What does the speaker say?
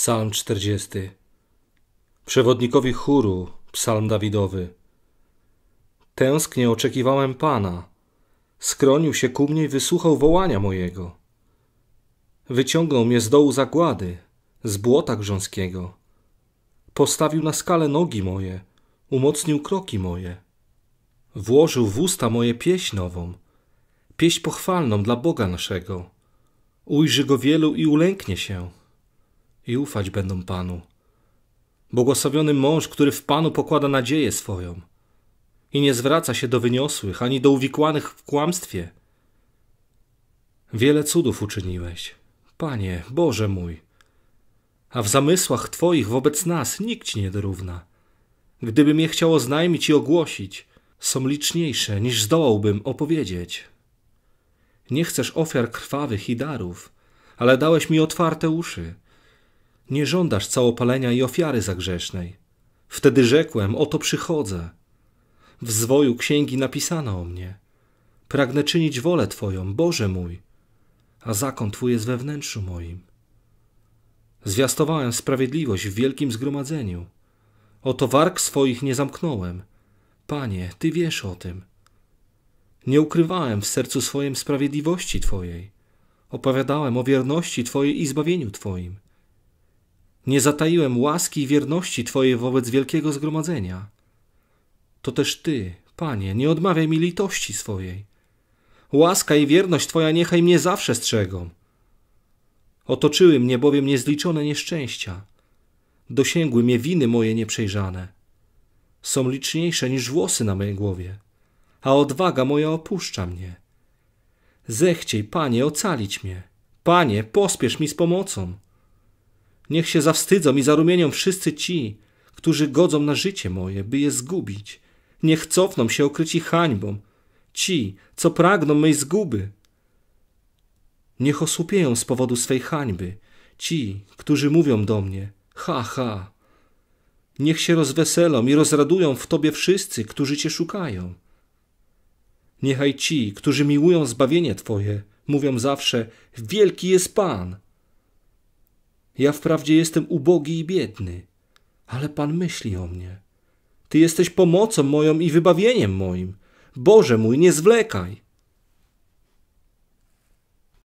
Psalm 40. Przewodnikowi chóru, psalm Dawidowy. Tęsknie oczekiwałem Pana. Skronił się ku mnie i wysłuchał wołania mojego. Wyciągnął mnie z dołu zagłady, z błota grząskiego. Postawił na skale nogi moje, umocnił kroki moje. Włożył w usta moje pieśń nową, pieśń pochwalną dla Boga naszego. Ujrzy go wielu i ulęknie się i ufać będą Panu. Błogosławiony mąż, który w Panu pokłada nadzieję swoją i nie zwraca się do wyniosłych ani do uwikłanych w kłamstwie. Wiele cudów uczyniłeś, Panie, Boże mój, a w zamysłach Twoich wobec nas nikt Ci nie dorówna. Gdybym je chciał oznajmić i ogłosić, są liczniejsze niż zdołałbym opowiedzieć. Nie chcesz ofiar krwawych i darów, ale dałeś mi otwarte uszy – nie żądasz całopalenia i ofiary zagrzesznej. Wtedy rzekłem, oto przychodzę. W zwoju księgi napisano o mnie. Pragnę czynić wolę Twoją, Boże mój, a zakon Twój jest we wnętrzu moim. Zwiastowałem sprawiedliwość w wielkim zgromadzeniu. Oto warg swoich nie zamknąłem. Panie, Ty wiesz o tym. Nie ukrywałem w sercu swoim sprawiedliwości Twojej. Opowiadałem o wierności Twojej i zbawieniu Twoim. Nie zataiłem łaski i wierności Twojej wobec wielkiego zgromadzenia. To też Ty, Panie, nie odmawiaj mi litości swojej. Łaska i wierność Twoja niechaj mnie zawsze strzegą. Otoczyły mnie bowiem niezliczone nieszczęścia. Dosięgły mnie winy moje nieprzejrzane. Są liczniejsze niż włosy na mojej głowie, a odwaga moja opuszcza mnie. Zechciej, Panie, ocalić mnie. Panie, pospiesz mi z pomocą. Niech się zawstydzą i zarumienią wszyscy ci, którzy godzą na życie moje, by je zgubić. Niech cofną się okryci hańbą, ci, co pragną mej zguby. Niech osłupieją z powodu swej hańby ci, którzy mówią do mnie, ha, ha. Niech się rozweselą i rozradują w Tobie wszyscy, którzy Cię szukają. Niechaj ci, którzy miłują zbawienie Twoje, mówią zawsze, wielki jest Pan – ja wprawdzie jestem ubogi i biedny, ale Pan myśli o mnie. Ty jesteś pomocą moją i wybawieniem moim. Boże mój, nie zwlekaj.